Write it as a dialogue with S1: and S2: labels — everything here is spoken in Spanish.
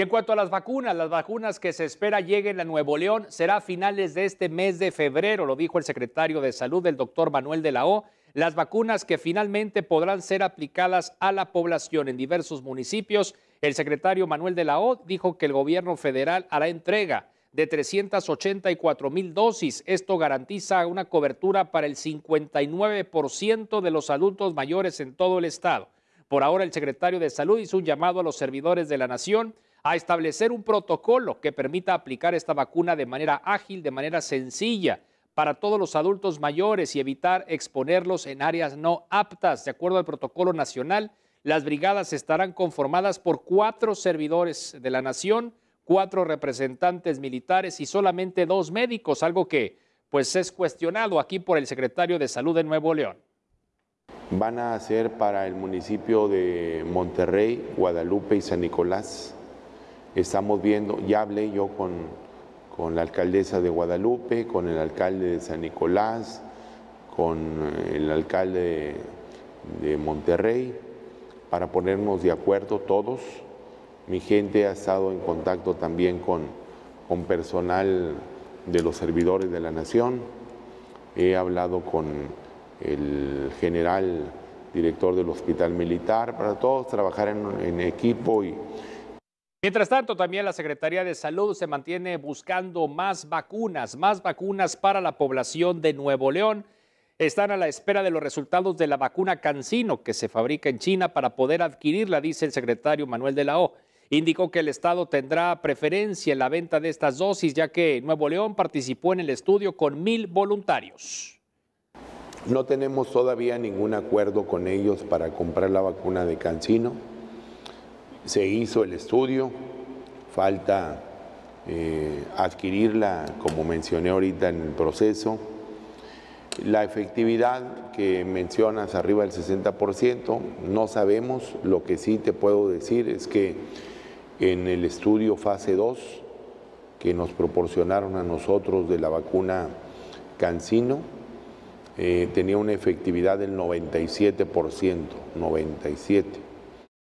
S1: Y en cuanto a las vacunas, las vacunas que se espera lleguen a Nuevo León será a finales de este mes de febrero, lo dijo el secretario de Salud, el doctor Manuel de la O. Las vacunas que finalmente podrán ser aplicadas a la población en diversos municipios. El secretario Manuel de la O dijo que el gobierno federal hará entrega de 384 mil dosis. Esto garantiza una cobertura para el 59% de los adultos mayores en todo el estado. Por ahora, el secretario de Salud hizo un llamado a los servidores de la Nación a establecer un protocolo que permita aplicar esta vacuna de manera ágil, de manera sencilla para todos los adultos mayores y evitar exponerlos en áreas no aptas. De acuerdo al protocolo nacional, las brigadas estarán conformadas por cuatro servidores de la nación, cuatro representantes militares y solamente dos médicos, algo que pues es cuestionado aquí por el secretario de Salud de Nuevo León.
S2: Van a ser para el municipio de Monterrey, Guadalupe y San Nicolás Estamos viendo, ya hablé yo con, la alcaldesa de Guadalupe, con el alcalde de San Nicolás, con eh, el alcalde de, Monterrey, para ponernos de acuerdo todos. Mi gente ha estado en contacto también con, con personal de los servidores de la nación. He hablado con el general director del hospital militar, para todos trabajar en, en equipo y,
S1: Mientras tanto, también la Secretaría de Salud se mantiene buscando más vacunas, más vacunas para la población de Nuevo León. Están a la espera de los resultados de la vacuna Cancino que se fabrica en China para poder adquirirla, dice el secretario Manuel de la O. Indicó que el Estado tendrá preferencia en la venta de estas dosis, ya que Nuevo León participó en el estudio con mil voluntarios.
S2: No tenemos todavía ningún acuerdo con ellos para comprar la vacuna de Cancino se hizo el estudio, falta eh, adquirirla, como mencioné ahorita en el proceso. La efectividad que mencionas arriba del 60%, no sabemos, lo que sí te puedo decir es que en el estudio fase 2 que nos proporcionaron a nosotros de la vacuna Cancino, eh, tenía una efectividad del 97%, 97%.